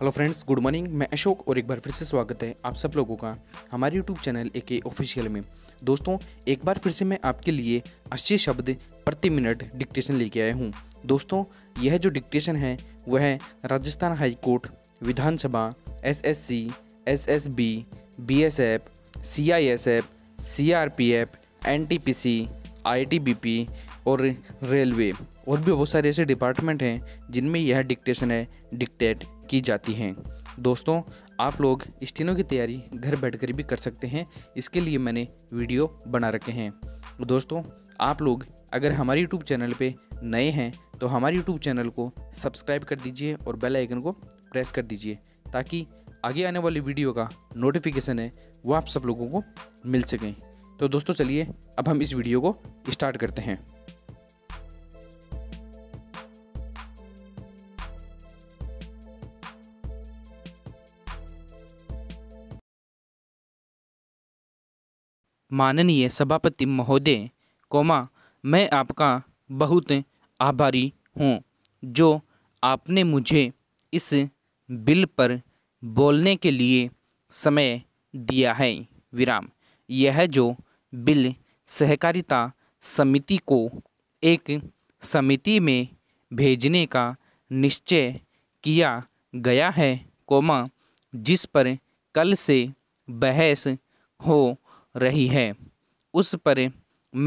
hello friends good morning मैं अशोक और एक बार फिर से स्वागत है आप सब लोगों का हमारे यूट्यूब चैनल ए के ऑफिशियल में दोस्तों एक बार फिर से मैं आपके लिए अच्छे शब्द प्रति मिनट डिक्टेशन लेके आया हूँ दोस्तों यह जो डिक्टेशन है वह है राजस्थान हाई कोर्ट विधानसभा S S C S S B B S F C I S F C R P F N T P C I T B P और रेलवे और भी बहुत सारे ऐसे डिपार्टमेंट हैं जिनमें यह डिक्टेशन है डिक्टेट की जाती हैं दोस्तों आप लोग इस तीनों की तैयारी घर बैठकर भी कर सकते हैं इसके लिए मैंने वीडियो बना रखे हैं दोस्तों आप लोग अगर हमारे YouTube चैनल पे नए हैं तो हमारे YouTube चैनल को सब्सक्राइब कर दीजिए और बेल आइकन को प्रेस कर दीजिए ताकि आगे आने वाली वीडियो का नोटिफिकेशन है वो आप सब लोगों को मिल सकें तो दोस्तों चलिए अब हम इस वीडियो को स्टार्ट करते हैं माननीय सभापति महोदय कोमा मैं आपका बहुत आभारी हूँ जो आपने मुझे इस बिल पर बोलने के लिए समय दिया है विराम यह जो बिल सहकारिता समिति को एक समिति में भेजने का निश्चय किया गया है कोमा जिस पर कल से बहस हो रही है उस पर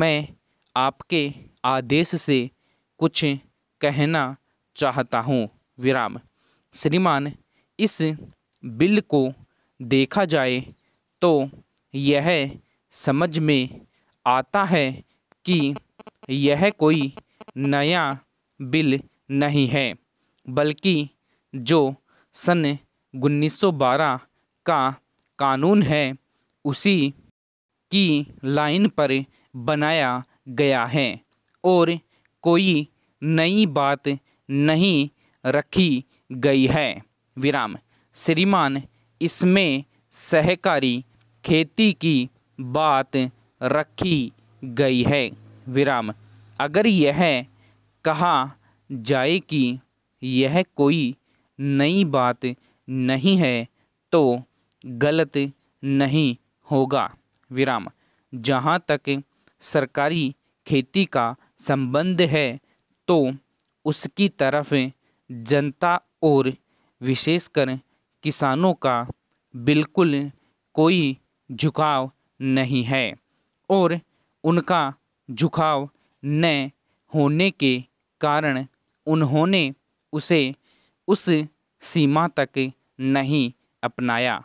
मैं आपके आदेश से कुछ कहना चाहता हूँ विराम श्रीमान इस बिल को देखा जाए तो यह समझ में आता है कि यह कोई नया बिल नहीं है बल्कि जो सन 1912 का कानून है उसी की लाइन पर बनाया गया है और कोई नई बात नहीं रखी गई है विराम श्रीमान इसमें सहकारी खेती की बात रखी गई है विराम अगर यह कहा जाए कि यह कोई नई बात नहीं है तो गलत नहीं होगा विराम जहाँ तक सरकारी खेती का संबंध है तो उसकी तरफ जनता और विशेषकर किसानों का बिल्कुल कोई झुकाव नहीं है और उनका झुकाव न होने के कारण उन्होंने उसे उस सीमा तक नहीं अपनाया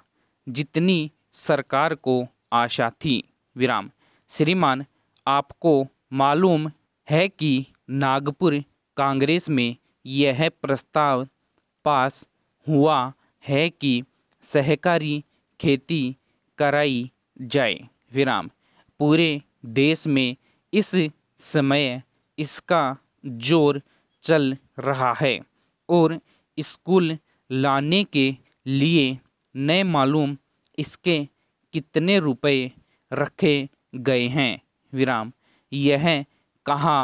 जितनी सरकार को आशा थी विराम श्रीमान आपको मालूम है कि नागपुर कांग्रेस में यह प्रस्ताव पास हुआ है कि सहकारी खेती कराई जाए विराम पूरे देश में इस समय इसका जोर चल रहा है और स्कूल लाने के लिए न मालूम इसके कितने रुपए रखे गए हैं विराम यह कहा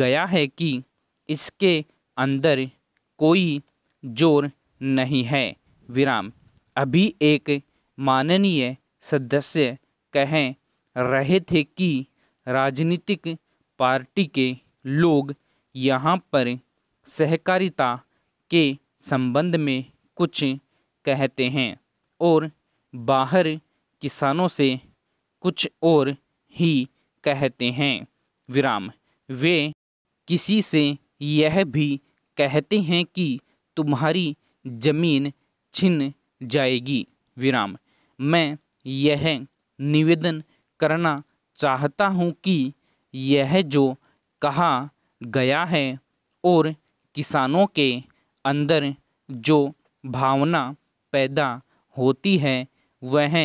गया है कि इसके अंदर कोई जोर नहीं है विराम अभी एक माननीय सदस्य कह रहे थे कि राजनीतिक पार्टी के लोग यहाँ पर सहकारिता के संबंध में कुछ कहते हैं और बाहर किसानों से कुछ और ही कहते हैं विराम वे किसी से यह भी कहते हैं कि तुम्हारी जमीन छिन जाएगी विराम मैं यह निवेदन करना चाहता हूँ कि यह जो कहा गया है और किसानों के अंदर जो भावना पैदा होती है वह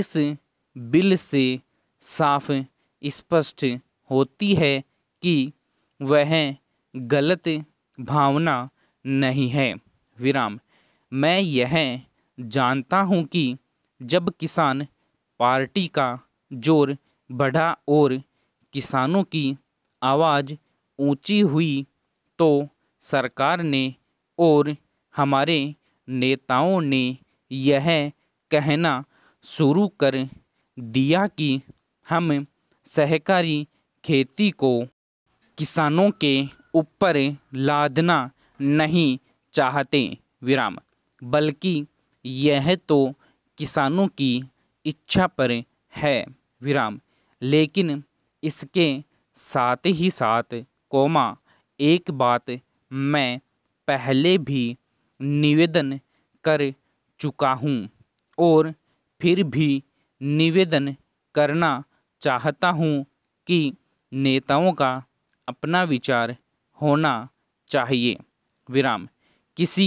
इस बिल से साफ स्पष्ट होती है कि वह गलत भावना नहीं है विराम मैं यह जानता हूँ कि जब किसान पार्टी का जोर बढ़ा और किसानों की आवाज़ ऊंची हुई तो सरकार ने और हमारे नेताओं ने यह कहना शुरू कर दिया कि हम सहकारी खेती को किसानों के ऊपर लादना नहीं चाहते विराम बल्कि यह तो किसानों की इच्छा पर है विराम लेकिन इसके साथ ही साथ कोमा एक बात मैं पहले भी निवेदन कर चुका हूँ और फिर भी निवेदन करना चाहता हूँ कि नेताओं का अपना विचार होना चाहिए विराम किसी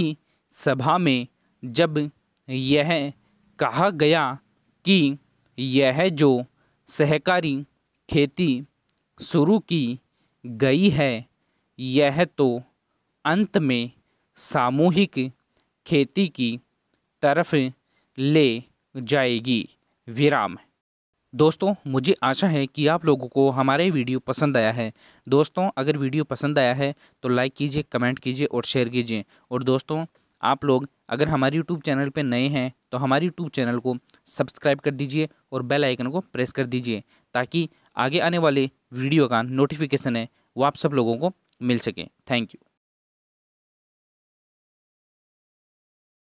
सभा में जब यह कहा गया कि यह जो सहकारी खेती शुरू की गई है यह तो अंत में सामूहिक खेती की तरफ ले जाएगी विराम दोस्तों मुझे आशा है कि आप लोगों को हमारे वीडियो पसंद आया है दोस्तों अगर वीडियो पसंद आया है तो लाइक कीजिए कमेंट कीजिए और शेयर कीजिए और दोस्तों आप लोग अगर हमारे यूट्यूब चैनल पर नए हैं तो हमारे यूट्यूब चैनल को सब्सक्राइब कर दीजिए और बेल आइकन को प्रेस कर दीजिए ताकि आगे आने वाले वीडियो का नोटिफिकेशन है वो आप सब लोगों को मिल सके थैंक यू